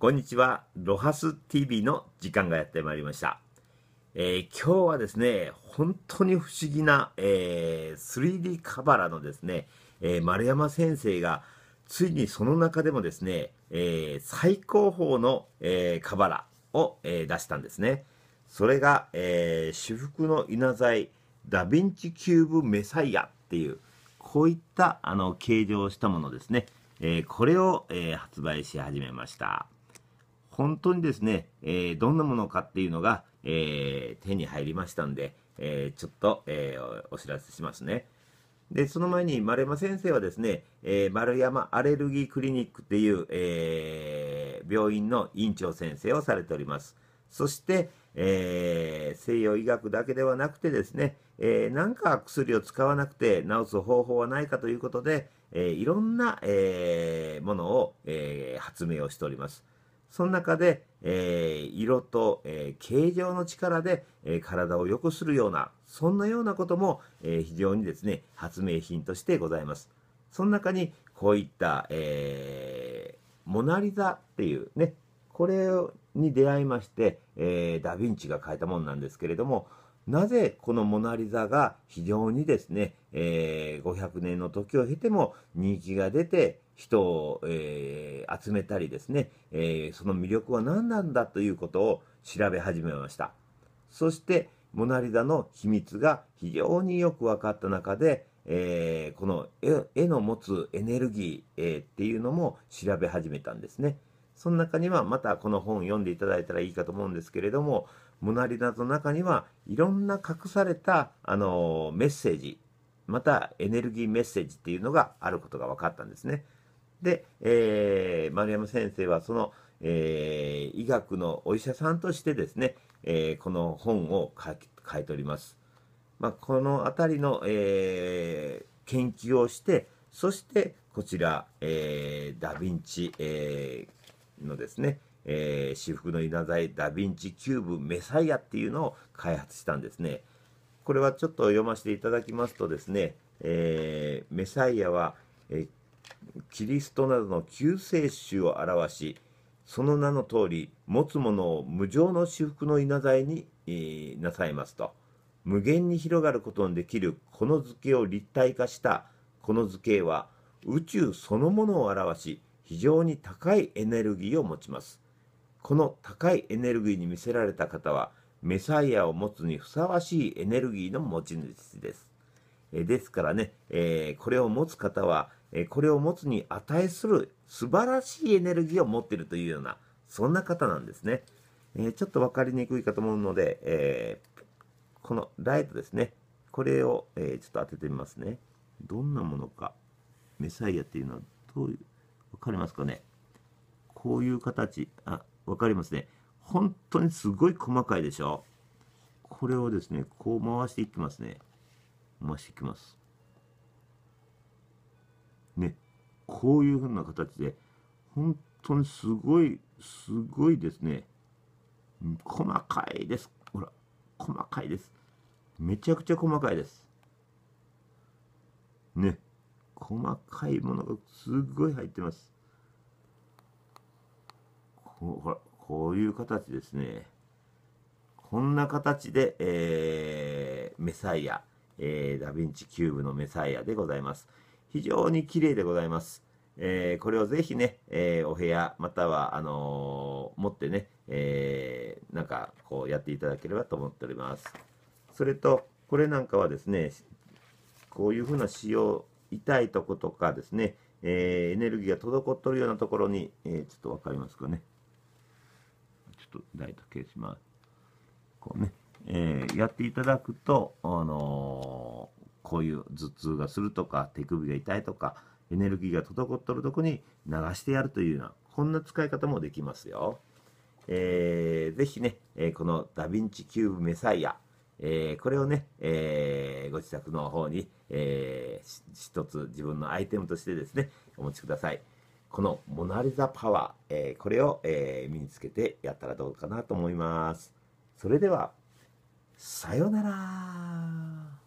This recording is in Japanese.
こんにちは。ロハス TV の時間がやってまいりました。えー、今日はですね、本当に不思議な、えー、3D カバラのですね、えー、丸山先生がついにその中でもですね、え最高峰の、えカバラを、え出したんですね。それが、え私服の稲材ダヴィンチキューブメサイアっていう、こういったあの形状をしたものですね。えこれを、え発売し始めました。本当にですね、えー、どんなものかっていうのが、えー、手に入りましたんで、えー、ちょっと、えお知らせしますね。で、その前に丸山先生はですね、え丸山アレルギークリニックっていう、え病院の院長先生をされております。そして、えー、西洋医学だけではなくてですね、えー、なんか薬を使わなくて治す方法はないかということで、えー、いろんな、えー、ものを、えー、発明をしております。その中で、えー、色と、えー、形状の力で、えー、体を良くするような、そんなようなことも、え非常にですね、発明品としてございます。その中に、こういった、えモナリザっていうね、これに出会いまして、えダ・ヴィンチが書いたものなんですけれども、なぜこのモナリザが非常にですね、えー、500年の時を経ても人気が出て人を、えー、集めたりですね、えー、その魅力は何なんだということを調べ始めました。そしてモナリザの秘密が非常によく分かった中で、えー、この絵の持つエネルギー、えー、っていうのも調べ始めたんですね。その中にはまたこの本読んでいただいたらいいかと思うんですけれども、モナリザの中にはいろんな隠された、あのメッセージまたエネルギーメッセージっていうのがあることが分かったんですね。で、えー、丸山先生はその、えー、医学のお医者さんとしてですね、えー、この本を書いております。まあ、この辺りの、えー、研究をしてそしてこちら、えー、ダ・ヴィンチ、えー、のですね、えー、至福の稲材ダヴィンチキューブメサイアっていうのを開発したんですね。これはちょっと読ませていただきますとですね、えー、メサイアは、えー、キリストなどの救世主を表し、その名の通り、持つものを無常の至福の稲材に、えー、なさいますと。無限に広がることのできるこの図形を立体化したこの図形は宇宙そのものを表し非常に高いエネルギーを持ちますこの高いエネルギーに魅せられた方は、メサイアを持つにふさわしいエネルギーの持ち主です。えですからね、えー、これを持つ方は、えこれを持つに値する素晴らしいエネルギーを持っているというような、そんな方なんですね。えー、ちょっと分かりにくいかと思うので、えー、このライトですね。これを、えちょっと当ててみますね。どんなものか。メサイアっていうのはどういう、分かりますかねこういう形。あ、分かりますね本当にすごい細かいでしょこれをですねこう回していきますね回していきますねこういうふうな形で本当にすごいすごいですね細かいですほら細かいですめちゃくちゃ細かいですね細かいものがすごい入ってますこほらこういう形ですねこんな形で、えー、メサイア、えー、ダヴィンチキューブのメサイアでございます非常に綺麗でございますえー、これをぜひね、えー、お部屋またはあのー、持ってね、えなんかこうやっていただければと思っておりますそれとこれなんかはですねこういうふうな使用痛いとことかですね、えエネルギーが滞っとるようなところに、えちょっと分かりますかねとライトします。こうね、えー、やっていただくと、あのー、こういう頭痛がするとか、手首が痛いとか、エネルギーが滞っとるとこに流してやるというような、こんな使い方もできますよ。えー、ぜひね、えー、このダヴィンチキューブメサイア、えー、これをね、えー、ご自宅の方に、えー、一つ自分のアイテムとしてですね、お持ちください。このモナリザパワー、えー、これを、えー、身につけてやったらどうかなと思います。それでは、さようなら